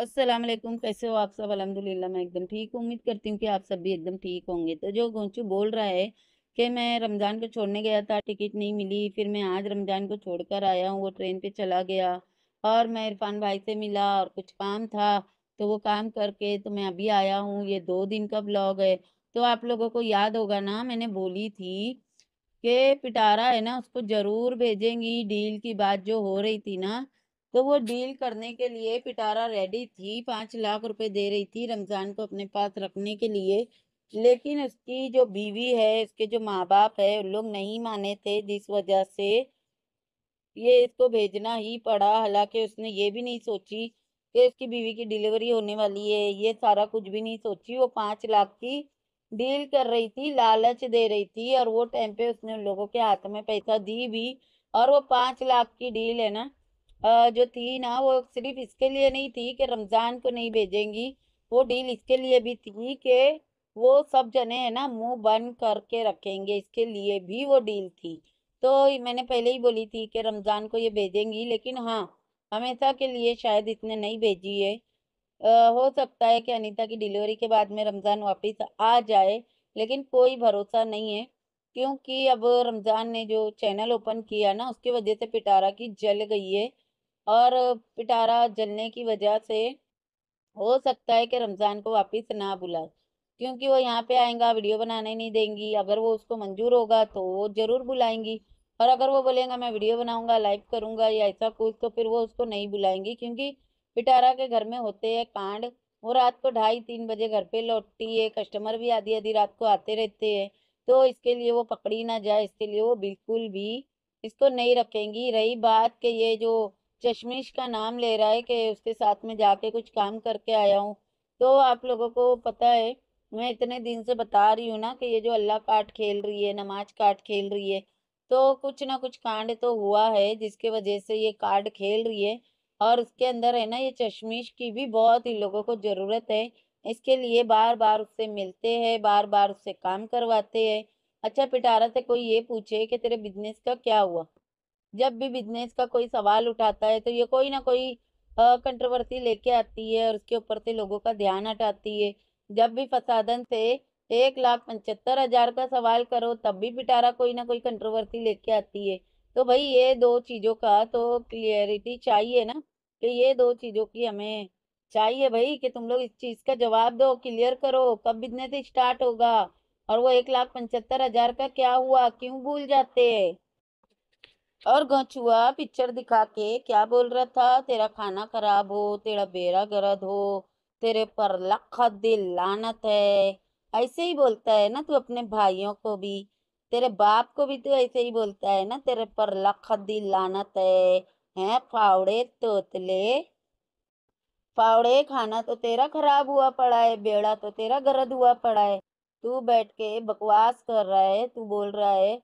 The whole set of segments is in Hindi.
अस्सलाम वालेकुम कैसे हो आप सब अलहमदिल्ला मैं एकदम ठीक उम्मीद करती हूँ कि आप सब भी एकदम ठीक होंगे तो जो गोंचू बोल रहा है कि मैं रमज़ान को छोड़ने गया था टिकट नहीं मिली फिर मैं आज रमज़ान को छोड़ कर आया हूँ वो ट्रेन पे चला गया और मैं इरफान भाई से मिला और कुछ काम था तो वो काम करके तो मैं अभी आया हूँ ये दो दिन का ब्लॉग है तो आप लोगों को याद होगा ना मैंने बोली थी कि पिटारा है ना उसको ज़रूर भेजेंगी डील की बात जो हो रही थी ना तो वो डील करने के लिए पिटारा रेडी थी पाँच लाख रुपए दे रही थी रमज़ान को अपने पास रखने के लिए लेकिन उसकी जो बीवी है उसके जो माँ बाप है उन लोग नहीं माने थे जिस वजह से ये इसको भेजना ही पड़ा हालांकि उसने ये भी नहीं सोची कि इसकी बीवी की डिलीवरी होने वाली है ये सारा कुछ भी नहीं सोची वो पाँच लाख की डील कर रही थी लालच दे रही थी और वो टाइम पे उसने उन लोगों के हाथ में पैसा दी भी और वो पाँच लाख की डील है ना जो थी ना वो सिर्फ इसके लिए नहीं थी कि रमज़ान को नहीं भेजेंगी वो डील इसके लिए भी थी कि वो सब जने है ना मुंह बंद करके रखेंगे इसके लिए भी वो डील थी तो मैंने पहले ही बोली थी कि रमज़ान को ये भेजेंगी लेकिन हाँ हमेशा के लिए शायद इतने नहीं भेजी है आ, हो सकता है कि अनीता की डिलीवरी के बाद में रमज़ान वापस आ जाए लेकिन कोई भरोसा नहीं है क्योंकि अब रमज़ान ने जो चैनल ओपन किया ना उसकी वजह से पिटारा की जल गई है और पिटारा जलने की वजह से हो सकता है कि रमज़ान को वापस ना बुलाए क्योंकि वो यहाँ पे आएगा वीडियो बनाने नहीं देंगी अगर वो उसको मंजूर होगा तो वो ज़रूर बुलाएंगी और अगर वो बोलेगा मैं वीडियो बनाऊँगा लाइव करूँगा या ऐसा कुछ तो फिर वो उसको नहीं बुलाएंगी क्योंकि पिटारा के घर में होते हैं कांड वो रात को ढाई तीन बजे घर पर लौटती है कस्टमर भी आधी आधी रात को आते रहते हैं तो इसके लिए वो पकड़ी ना जाए इसके लिए वो बिल्कुल भी इसको नहीं रखेंगी रही बात कि ये जो चश्मिश का नाम ले रहा है कि उसके साथ में जाके कुछ काम करके आया हूँ तो आप लोगों को पता है मैं इतने दिन से बता रही हूँ ना कि ये जो अल्लाह काट खेल रही है नमाज काट खेल रही है तो कुछ ना कुछ कांड तो हुआ है जिसके वजह से ये कार्ड खेल रही है और उसके अंदर है ना ये चश्मिश की भी बहुत ही लोगों को ज़रूरत है इसके लिए बार बार उससे मिलते हैं बार बार उससे काम करवाते हैं अच्छा पिटारा से कोई ये पूछे कि तेरे बिजनेस का क्या हुआ जब भी बिजनेस का कोई सवाल उठाता है तो ये कोई ना कोई कंट्रोवर्सी लेके आती है और उसके ऊपर से लोगों का ध्यान हटाती है जब भी फसादन से एक लाख पचहत्तर हजार का सवाल करो तब भी पिटारा कोई ना कोई कंट्रोवर्सी लेके आती है तो भाई ये दो चीज़ों का तो क्लियरिटी चाहिए ना कि ये दो चीज़ों की हमें चाहिए भाई कि तुम लोग इस चीज़ का जवाब दो क्लियर करो कब बिजनेस स्टार्ट होगा और वो एक लाख पचहत्तर हजार का क्या हुआ क्यों भूल जाते हैं और गौचुआ पिक्चर दिखा के क्या बोल रहा था तेरा खाना खराब हो तेरा बेरा गर्द हो तेरे पर लख दिल लानत है ऐसे ही बोलता है ना तू अपने भाइयों को भी तेरे बाप को भी तो ऐसे ही बोलता है ना तेरे पर लख दिल लानत है हैं फावड़े तोतले फावड़े खाना तो तेरा खराब हुआ पड़ा है बेड़ा तो तेरा गरद हुआ पड़ा है तू बैठ के बकवास कर रहा है तू बोल रहा है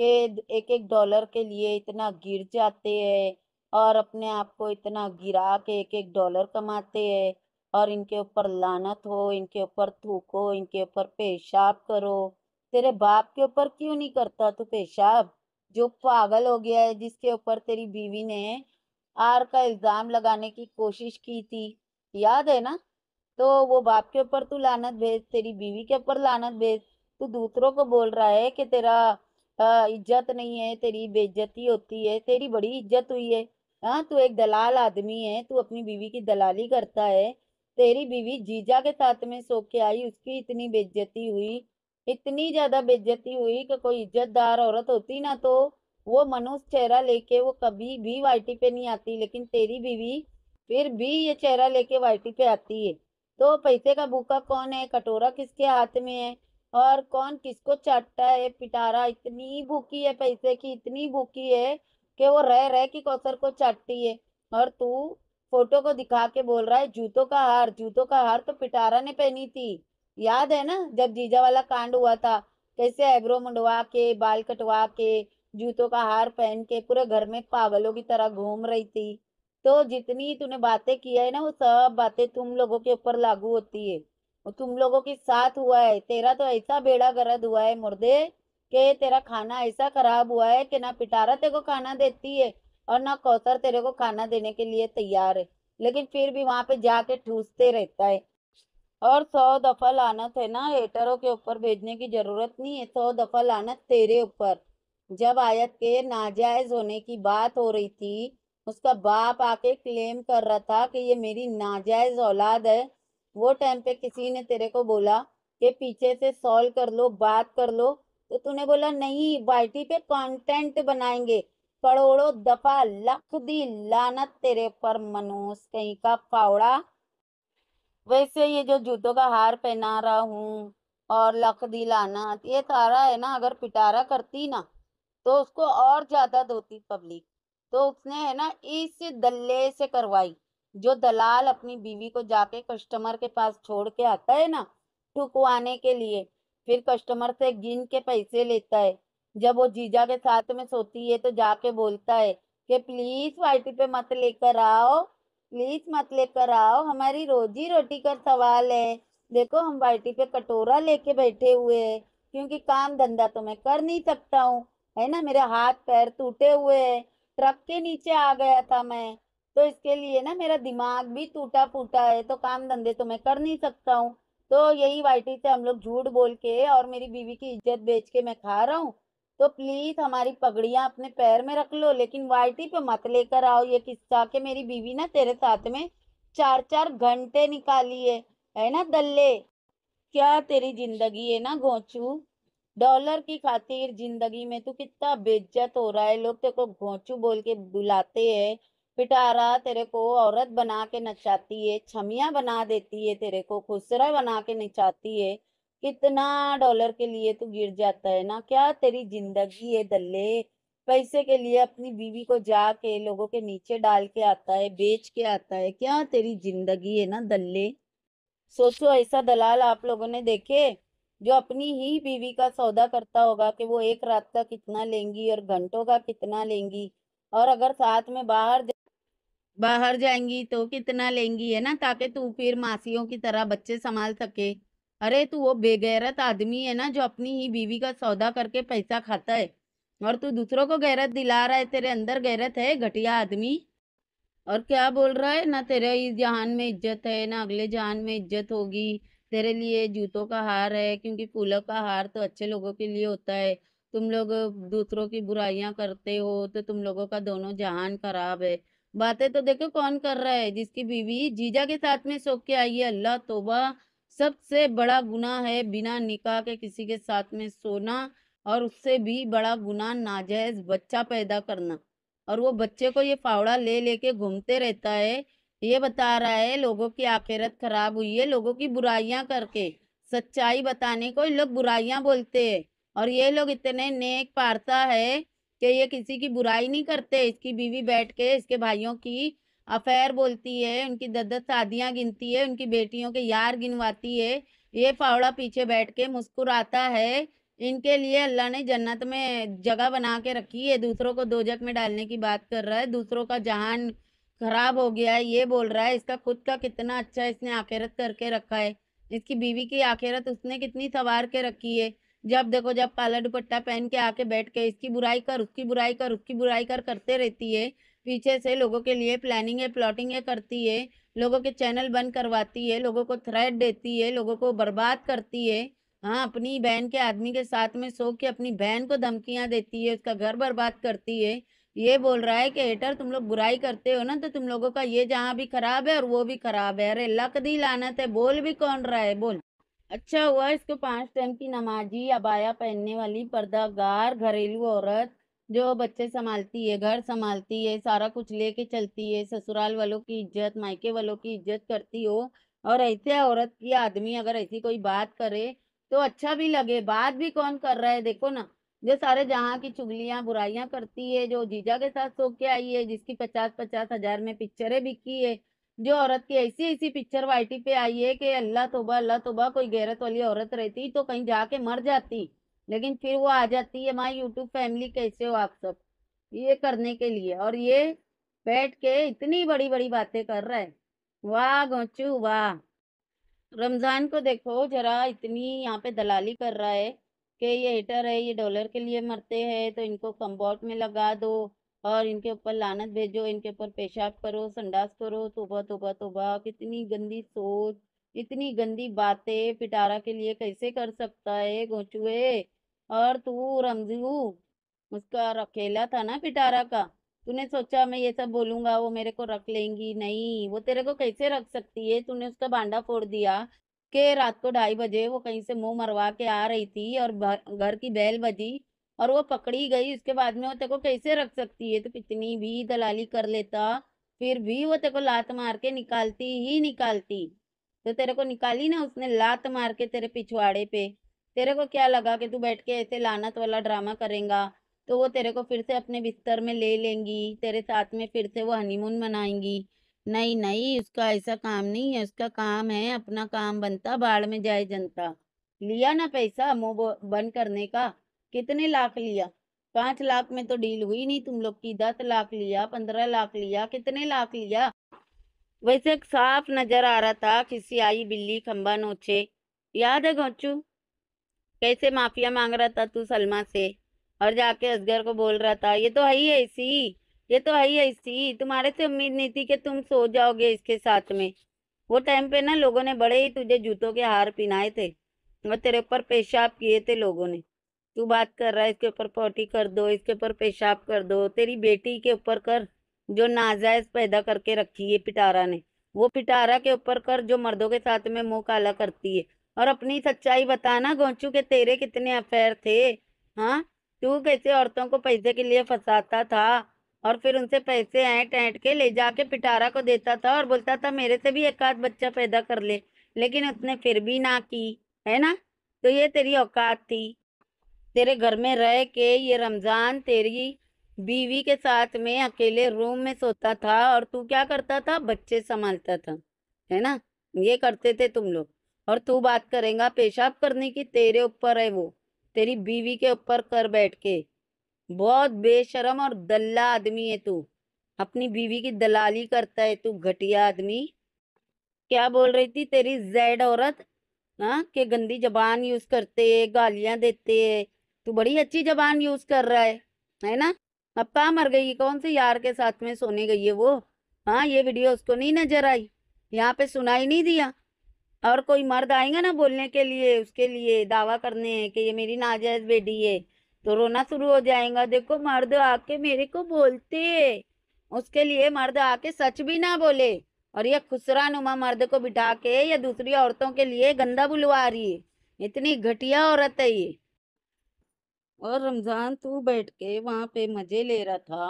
के एक एक डॉलर के लिए इतना गिर जाते हैं और अपने आप को इतना गिरा के एक एक डॉलर कमाते हैं और इनके ऊपर लानत हो इनके ऊपर थूको इनके ऊपर पेशाब करो तेरे बाप के ऊपर क्यों नहीं करता तू पेशाब जो पागल हो गया है जिसके ऊपर तेरी बीवी ने आर का इल्ज़ाम लगाने की कोशिश की थी याद है ना तो वो बाप के ऊपर तू लानत भेज तेरी बीवी के ऊपर लानत भेज तू दूसरों को बोल रहा है कि तेरा हाँ, इज्जत नहीं है तेरी बेइज्जती होती है तेरी बड़ी इज्जत हुई है हाँ तू एक दलाल आदमी है तू अपनी बीवी की दलाली करता है तेरी बीवी जीजा के साथ में सो के आई उसकी इतनी बेइज्जती हुई इतनी ज्यादा बेइज्जती हुई कि कोई इज्जतदार औरत होती ना तो वो मनुष्य चेहरा लेके वो कभी भी वाइटी पे नहीं आती लेकिन तेरी बीवी फिर भी ये चेहरा लेके वाइटी पे आती है तो पैसे का भूखा कौन है कटोरा किसके हाथ में है और कौन किसको चाटता है पिटारा इतनी भूखी है पैसे की इतनी भूखी है कि वो रह रह की कौसर को चाटती है और तू फोटो को दिखा के बोल रहा है जूतों का हार जूतों का हार तो पिटारा ने पहनी थी याद है ना जब जीजा वाला कांड हुआ था कैसे आईब्रो मंडवा के बाल कटवा के जूतों का हार पहन के पूरे घर में पागलों की तरह घूम रही थी तो जितनी तूने बातें किया है ना वो सब बातें तुम लोगों के ऊपर लागू होती है और तुम लोगों के साथ हुआ है तेरा तो ऐसा बेड़ा गर्द हुआ है मुर्दे के तेरा खाना ऐसा खराब हुआ है कि ना पिटारा तेरे को खाना देती है और ना कौतर तेरे को खाना देने के लिए तैयार है लेकिन फिर भी वहां पे जाके ठूसते रहता है और सौ दफा लानत है ना हेटरों के ऊपर भेजने की जरूरत नहीं है सौ दफा लानत तेरे ऊपर जब आयत के नाजायज होने की बात हो रही थी उसका बाप आके क्लेम कर रहा था कि ये मेरी नाजायज औलाद है वो टाइम पे किसी ने तेरे को बोला कि पीछे से सॉल्व कर लो बात कर लो तो तूने बोला नहीं बाल्टी पे कंटेंट बनाएंगे करोड़ों दफा लख दी लानत तेरे पर मनोज कहीं का फावड़ा वैसे ये जो जूतों का हार पहना रहा हूँ और लख दी लानत ये तारा है ना अगर पिटारा करती ना तो उसको और ज्यादा धोती पब्लिक तो उसने है ना इस दल्ले से करवाई जो दलाल अपनी बीवी को जाके कस्टमर के पास छोड़ के आता है ना ठुकवाने के लिए फिर कस्टमर से गिन के पैसे लेता है जब वो जीजा के साथ में सोती है तो जाके बोलता है कि प्लीज पार्टी पे मत लेकर आओ प्लीज मत लेकर आओ हमारी रोजी रोटी का सवाल है देखो हम पार्टी पे कटोरा लेके बैठे हुए है क्योंकि काम धंधा तो मैं कर नहीं सकता हूँ है ना मेरे हाथ पैर टूटे हुए है ट्रक के नीचे आ गया था मैं तो इसके लिए ना मेरा दिमाग भी टूटा फूटा है तो काम धंधे तो मैं कर नहीं सकता हूँ तो यही वाइटी से हम लोग झूठ बोल के और मेरी बीवी की इज्जत बेच के मैं खा रहा हूँ तो प्लीज हमारी पगड़ियाँ अपने पैर में रख लो लेकिन वाइटी पे मत लेकर आओ ये किस्सा के मेरी बीवी ना तेरे साथ में चार चार घंटे निकाली है है ना दल्ले क्या तेरी जिंदगी है ना घोचू डॉलर की खातिर जिंदगी में तू कितना बेज्जत हो रहा है लोग तेरे को घोंचू बोल के बुलाते हैं पिटारा तेरे को औरत बना के नचाती है छमिया बना देती है तेरे को खुसरा बना के नचाती है कितना डॉलर के लिए तू गिर जाता है ना क्या तेरी जिंदगी है दल्ले पैसे के लिए अपनी बीवी को जाके लोगों के नीचे डाल के आता है बेच के आता है क्या तेरी जिंदगी है ना दल्ले सोचो ऐसा दलाल आप लोगों ने देखे जो अपनी ही बीवी का सौदा करता होगा कि वो एक रात का कितना लेंगी और घंटों का कितना लेंगी और अगर साथ में बाहर बाहर जाएंगी तो कितना लेंगी है ना ताकि तू फिर मासियों की तरह बच्चे संभाल सके अरे तू वो बेगैरत आदमी है ना जो अपनी ही बीवी का सौदा करके पैसा खाता है और तू दूसरों को गैरत दिला रहा है तेरे अंदर गैरत है घटिया आदमी और क्या बोल रहा है ना तेरे इस जहान में इज्जत है ना अगले जहान में इज्जत होगी तेरे लिए जूतों का हार है क्योंकि फूलों का हार तो अच्छे लोगों के लिए होता है तुम लोग दूसरों की बुराइयां करते हो तो तुम लोगों का दोनों जहान खराब है बातें तो देखो कौन कर रहा है जिसकी बीवी जीजा के साथ में सो के आई है अल्लाह तोबा सबसे बड़ा गुना है बिना निकाह के किसी के साथ में सोना और उससे भी बड़ा गुना नाजायज बच्चा पैदा करना और वो बच्चे को ये फावड़ा ले लेके घूमते रहता है ये बता रहा है लोगों की आखिरत खराब हुई है लोगों की बुराइयां करके सच्चाई बताने को लोग बुराइयां बोलते हैं और ये लोग इतने नेक पारता है कि ये किसी की बुराई नहीं करते इसकी बीवी बैठ के इसके भाइयों की अफेयर बोलती है उनकी दस दस शादियाँ गिनती है उनकी बेटियों के यार गिनवाती है ये फावड़ा पीछे बैठ के मुस्कुराता है इनके लिए अल्लाह ने जन्नत में जगह बना के रखी है दूसरों को दोजक में डालने की बात कर रहा है दूसरों का जहान खराब हो गया है ये बोल रहा है इसका खुद का कितना अच्छा इसने आखिरत करके रखा है इसकी बीवी की आखिरत उसने कितनी सवार के रखी है जब देखो जब काला दुपट्टा पहन के आके बैठ के इसकी बुराई कर उसकी बुराई कर उसकी बुराई कर करते रहती है पीछे से लोगों के लिए प्लानिंग है प्लॉटिंग है करती है लोगों के चैनल बंद करवाती है लोगों को थ्रेट देती है लोगों को बर्बाद करती है हाँ अपनी बहन के आदमी के साथ में सो के अपनी बहन को धमकियाँ देती है उसका घर बर्बाद करती है ये बोल रहा है कि हेटर तुम लोग बुराई करते हो ना तो तुम लोगों का ये जहाँ भी खराब है और वो भी खराब है अरे लक दी लानत है बोल भी कौन रहा है बोल अच्छा हुआ इसको पांच टाइम की नमाजी अबाया पहनने वाली पर्दागार घरेलू औरत जो बच्चे संभालती है घर संभालती है सारा कुछ लेके चलती है ससुराल वालों की इज्जत मायके वालों की इज्जत करती हो और ऐसे औरत की आदमी अगर ऐसी कोई बात करे तो अच्छा भी लगे बात भी कौन कर रहा है देखो ना जो सारे जहाँ की चुगलियाँ बुराइयाँ करती है जो जीजा के साथ सो के आई है जिसकी पचास पचास हजार में पिक्चरें बिकी है जो औरत की ऐसी ऐसी पिक्चर वाइटी पे आई है कि अल्लाह तोबा अल्लाह तोबा कोई गैरत वाली औरत रहती तो कहीं जाके मर जाती लेकिन फिर वो आ जाती है माई यूट्यूब फैमिली कैसे हो आप सब ये करने के लिए और ये बैठ के इतनी बड़ी बड़ी बातें कर रहा है वाह गोचू वाह रमज़ान को देखो जरा इतनी यहाँ पे दलाली कर रहा है कि ये हेटर है ये डॉलर के लिए मरते हैं तो इनको कम्बाउट में लगा दो और इनके ऊपर लानत भेजो इनके ऊपर पेशाब करो संडास करो तोबा तोबा तोबा कितनी गंदी सोच इतनी गंदी बातें पिटारा के लिए कैसे कर सकता है गोचुए और तू रमजू उसका रखेला था ना पिटारा का तूने सोचा मैं ये सब बोलूंगा वो मेरे को रख लेंगी नहीं वो तेरे को कैसे रख सकती है तूने उसका बांडा फोड़ दिया कि रात को ढाई बजे वो कहीं से मुंह मरवा के आ रही थी और घर की बैल बजी और वो पकड़ी गई उसके बाद में वो तेको कैसे रख सकती है तो कितनी भी दलाली कर लेता फिर भी वो तेरे को लात मार के निकालती ही निकालती तो तेरे को निकाली ना उसने लात मार के तेरे पिछवाड़े पे तेरे को क्या लगा कि तू बैठ के ऐसे लानत वाला ड्रामा करेगा तो वो तेरे को फिर से अपने बिस्तर में ले लेंगी तेरे साथ में फिर से वो हनीमून मनाएंगी नहीं नहीं उसका ऐसा काम नहीं है उसका काम है अपना काम बनता बाढ़ में जाए जनता लिया ना पैसा मुंह बंद करने का कितने लाख लिया पांच लाख में तो डील हुई नहीं तुम लोग की दस लाख लिया पंद्रह लाख लिया कितने लाख लिया वैसे साफ नजर आ रहा था किसी आई बिल्ली खम्बा नोचे याद है गोचू कैसे माफिया मांग रहा था तू सलमा से और जाके असगर को बोल रहा था ये तो है ही ऐसी ये तो है ही ऐसी तुम्हारे से उम्मीद नहीं थी कि तुम सो जाओगे इसके साथ में वो टाइम पे ना लोगों ने बड़े ही तुझे जूतों के हार पहनाए थे और तेरे ऊपर पेशाब किए थे लोगों ने तू बात कर रहा है इसके ऊपर पोटी कर दो इसके ऊपर पेशाब कर दो तेरी बेटी के ऊपर कर जो नाजायज पैदा करके रखी है पिटारा ने वो पिटारा के ऊपर कर जो मर्दों के साथ में मुंह काला करती है और अपनी सच्चाई बताना गोंचू के तेरे कितने अफेयर थे हाँ तू कैसे औरतों को पैसे के लिए फंसाता था और फिर उनसे पैसे ऐंट ऐंट के ले जाके पिटारा को देता था और बोलता था मेरे से भी एक आध बच्चा पैदा कर ले लेकिन उसने फिर भी ना की है ना तो ये तेरी औकात थी तेरे घर में रह के ये रमज़ान तेरी बीवी के साथ में अकेले रूम में सोता था और तू क्या करता था बच्चे संभालता था है ना ये करते थे तुम लोग और तू बात करेगा पेशाब करने की तेरे ऊपर है वो तेरी बीवी के ऊपर कर बैठ के बहुत बेशरम और दल्ला आदमी है तू अपनी बीवी की दलाली करता है तू घटिया आदमी क्या बोल रही थी तेरी जेड औरत हाँ के गंदी जबान यूज़ करते है गालियाँ देते है तू बड़ी अच्छी जबान यूज कर रहा है है ना अब कहा मर गई कौन से यार के साथ में सोने गई है वो हाँ ये वीडियो उसको नहीं नजर आई यहाँ पे सुनाई नहीं दिया और कोई मर्द आएगा ना बोलने के लिए उसके लिए दावा करने है कि ये मेरी नाजायज बेटी है तो रोना शुरू हो जाएगा देखो मर्द आके मेरे को बोलते उसके लिए मर्द आके सच भी ना बोले और यह खुसरा नुमा मर्द को बिठा के या दूसरी औरतों के लिए गंदा बुलवा रही है इतनी घटिया औरत है ये और रमज़ान तू बैठ के वहाँ पे मज़े ले रहा था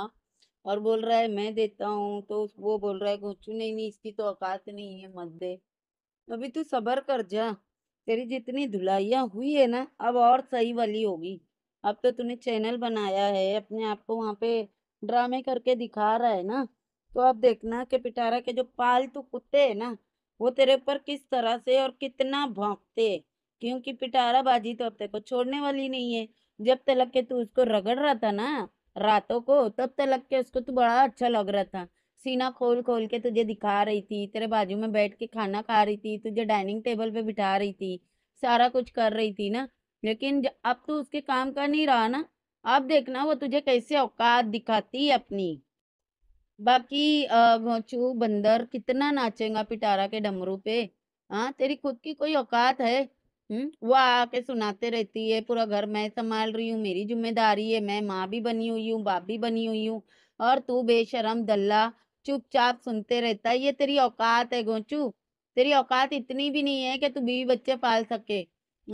और बोल रहा है मैं देता हूँ तो वो बोल रहा है घोचू नहीं नहीं इसकी तो औकात नहीं है मत दे अभी तू सबर कर जा तेरी जितनी धुलाइयाँ हुई है ना अब और सही वाली होगी अब तो तूने चैनल बनाया है अपने आप को वहाँ पे ड्रामे करके दिखा रहा है ना तो अब देखना कि पिटारा के जो पालतू कुत्ते है ना वो तेरे ऊपर किस तरह से और कितना भोंकते क्योंकि पिटारा बाजी तो अब तेरे को छोड़ने वाली नहीं है जब तलक के तू उसको रगड़ रहा था ना रातों को तब तलक के उसको तू तो बड़ा अच्छा लग रहा था सीना खोल खोल के तुझे दिखा रही थी तेरे बाजू में बैठ के खाना खा रही थी तुझे डाइनिंग टेबल पे बिठा रही थी सारा कुछ कर रही थी ना लेकिन अब तू तो उसके काम कर नहीं रहा ना अब देखना वो तुझे कैसे औकात दिखाती है अपनी बाकी चू बंदर कितना नाचेगा पिटारा के डमरू पे हाँ तेरी खुद की कोई औकात है हम्म वो आके सुनाते रहती है पूरा घर मैं संभाल रही हूँ मेरी जिम्मेदारी है मैं माँ भी बनी हुई हूँ बाप भी बनी हुई हूँ और तू बेशरम दल्ला चुपचाप सुनते रहता है ये तेरी औकात है गोचू तेरी औकात इतनी भी नहीं है कि तू बीवी बच्चे पाल सके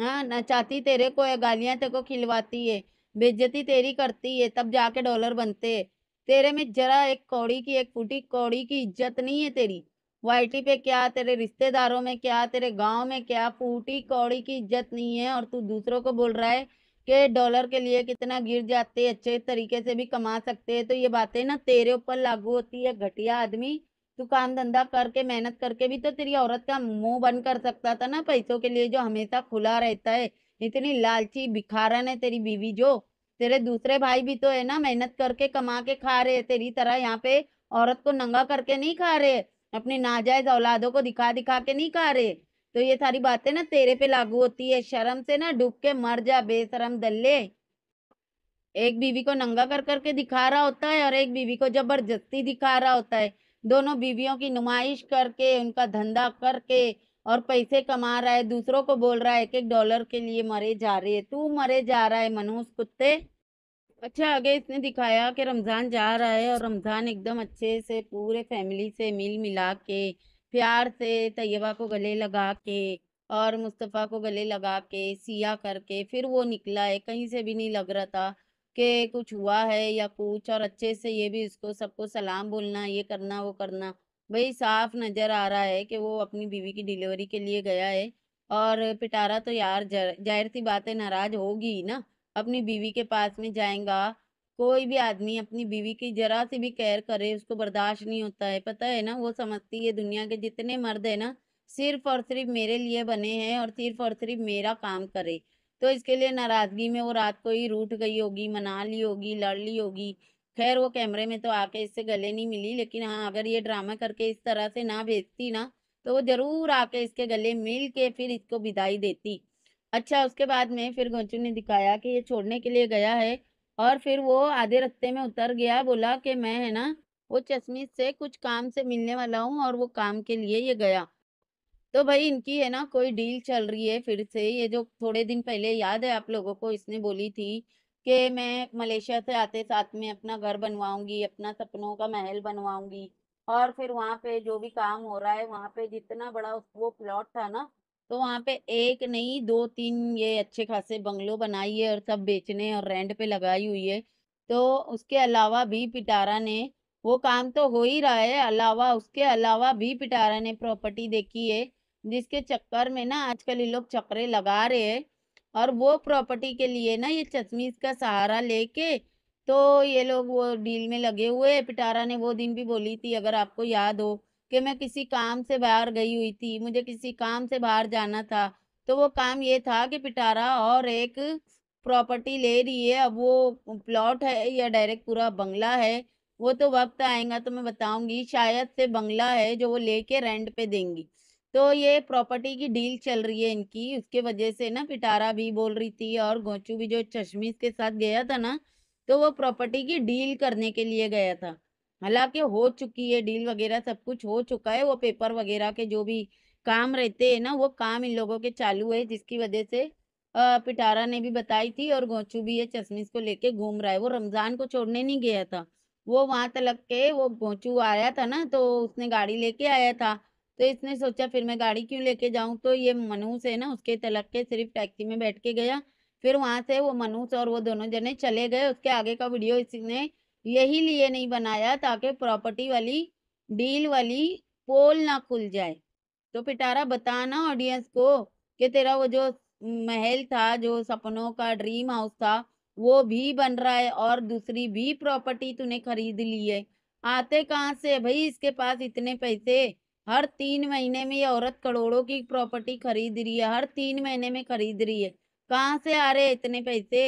हाँ ना चाहती तेरे को गालियां तेरे को खिलवाती है बेज्जती तेरी करती है तब जाके डॉलर बनते है तेरे में जरा एक कौड़ी की एक फूटी कौड़ी की इज्जत नहीं है तेरी वाइटी पे क्या तेरे रिश्तेदारों में क्या तेरे गांव में क्या फूटी कौड़ी की इज्जत नहीं है और तू दूसरों को बोल रहा है कि डॉलर के लिए कितना गिर जाते अच्छे तरीके से भी कमा सकते हैं तो ये बातें ना तेरे ऊपर लागू होती है घटिया आदमी तू काम धंधा करके मेहनत करके भी तो तेरी औरत का मुंह बंद कर सकता था ना पैसों के लिए जो हमेशा खुला रहता है इतनी लालची भिखारन है तेरी बीवी जो तेरे दूसरे भाई भी तो है ना मेहनत करके कमा के खा रहे है तेरी तरह यहाँ पे औरत को नंगा करके नहीं खा रहे अपनी नाजायज औलादों को दिखा दिखा के नहीं खा रहे तो ये सारी बातें ना तेरे पे लागू होती है शर्म से ना डूब के मर जा बेशरम दल्ले एक बीवी को नंगा कर करके दिखा रहा होता है और एक बीवी को जबरदस्ती दिखा रहा होता है दोनों बीवियों की नुमाइश करके उनका धंधा करके और पैसे कमा रहा है दूसरों को बोल रहा है एक एक डॉलर के लिए मरे जा रहे है तू मरे जा रहा है मनोज कुत्ते अच्छा आगे इसने दिखाया कि रमज़ान जा रहा है और रमज़ान एकदम अच्छे से पूरे फैमिली से मिल मिला के प्यार से तयबा को गले लगा के और मुस्तफ़ा को गले लगा के सिया करके फिर वो निकला है कहीं से भी नहीं लग रहा था कि कुछ हुआ है या कुछ और अच्छे से ये भी इसको सबको सलाम बोलना ये करना वो करना भाई साफ नज़र आ रहा है कि वो अपनी बीवी की डिलीवरी के लिए गया है और पिटारा तो यार जाहिर सी बातें नाराज़ होगी ना अपनी बीवी के पास में जाएगा कोई भी आदमी अपनी बीवी की जरा से भी केयर करे उसको बर्दाश्त नहीं होता है पता है ना वो समझती है दुनिया के जितने मर्द है ना सिर्फ और सिर्फ मेरे लिए बने हैं और सिर्फ और सिर्फ मेरा काम करे तो इसके लिए नाराज़गी में वो रात को ही रूठ गई होगी मना ली होगी लड़ ली होगी खैर वो कैमरे में तो आके इससे गले नहीं मिली लेकिन हाँ अगर ये ड्रामा करके इस तरह से ना भेजती ना तो वो ज़रूर आके इसके गले मिल के फिर इसको विदाई देती अच्छा उसके बाद में फिर गोचू ने दिखाया कि ये छोड़ने के लिए गया है और फिर वो आधे रस्ते में उतर गया बोला कि मैं है ना वो चश्मीश से कुछ काम से मिलने वाला हूँ और वो काम के लिए ये गया तो भाई इनकी है ना कोई डील चल रही है फिर से ये जो थोड़े दिन पहले याद है आप लोगों को इसने बोली थी कि मैं मलेशिया से आते साथ में अपना घर बनवाऊंगी अपना सपनों का महल बनवाऊंगी और फिर वहाँ पे जो भी काम हो रहा है वहाँ पे जितना बड़ा वो प्लॉट था ना तो वहाँ पे एक नहीं दो तीन ये अच्छे खासे बंगलो बनाई है और सब बेचने और रेंट पे लगाई हुई है तो उसके अलावा भी पिटारा ने वो काम तो हो ही रहा है अलावा उसके अलावा भी पिटारा ने प्रॉपर्टी देखी है जिसके चक्कर में ना आजकल ये लोग चक्रे लगा रहे हैं और वो प्रॉपर्टी के लिए ना ये चश्मी का सहारा लेके तो ये लोग वो डील में लगे हुए पिटारा ने वो दिन भी बोली थी अगर आपको याद हो कि मैं किसी काम से बाहर गई हुई थी मुझे किसी काम से बाहर जाना था तो वो काम ये था कि पिटारा और एक प्रॉपर्टी ले रही है अब वो प्लॉट है या डायरेक्ट पूरा बंगला है वो तो वक्त आएगा तो मैं बताऊंगी शायद से बंगला है जो वो लेके रेंट पे देंगी तो ये प्रॉपर्टी की डील चल रही है इनकी उसके वजह से ना पिटारा भी बोल रही थी और गोचू भी जो चश्मीस के साथ गया था ना तो वो प्रॉपर्टी की डील करने के लिए गया था हालांकि हो चुकी है डील वगैरह सब कुछ हो चुका है वो पेपर वगैरह के जो भी काम रहते हैं ना वो काम इन लोगों के चालू है जिसकी वजह से पिटारा ने भी बताई थी और गोचू भी ये चश्मीस को लेके घूम रहा है वो रमजान को छोड़ने नहीं गया था वो वहां तलक के वो गोचू आया था ना तो उसने गाड़ी लेके आया था तो इसने सोचा फिर मैं गाड़ी क्यों लेके जाऊं तो ये मनुष है ना उसके तलक के सिर्फ टैक्सी में बैठ के गया फिर वहां से वो मनुष और वो दोनों जने चले गए उसके आगे का वीडियो इसने यही लिए नहीं बनाया ताकि प्रॉपर्टी वाली डील वाली पोल ना खुल जाए तो पिटारा बताना ऑडियंस को कि तेरा वो जो महल था जो सपनों का ड्रीम हाउस था वो भी बन रहा है और दूसरी भी प्रॉपर्टी तूने खरीद ली है आते कहाँ से भाई इसके पास इतने पैसे हर तीन महीने में ये औरत करोड़ों की प्रॉपर्टी खरीद रही है हर तीन महीने में खरीद रही है कहाँ से आ रहे इतने पैसे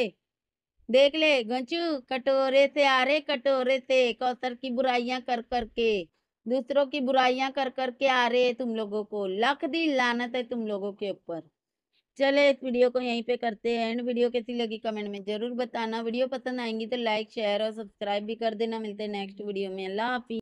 देख ले गंचू कटोरे से आ रहे कटोरे से कौसर की बुराइयां कर कर के दूसरों की बुराइयां कर कर के आ रहे तुम लोगों को लख दी लानत है तुम लोगों के ऊपर चले इस वीडियो को यहीं पे करते हैं एंड वीडियो कैसी लगी कमेंट में ज़रूर बताना वीडियो पसंद आएंगी तो लाइक शेयर और सब्सक्राइब भी कर देना मिलते हैं नेक्स्ट वीडियो में अल्लाह हाफि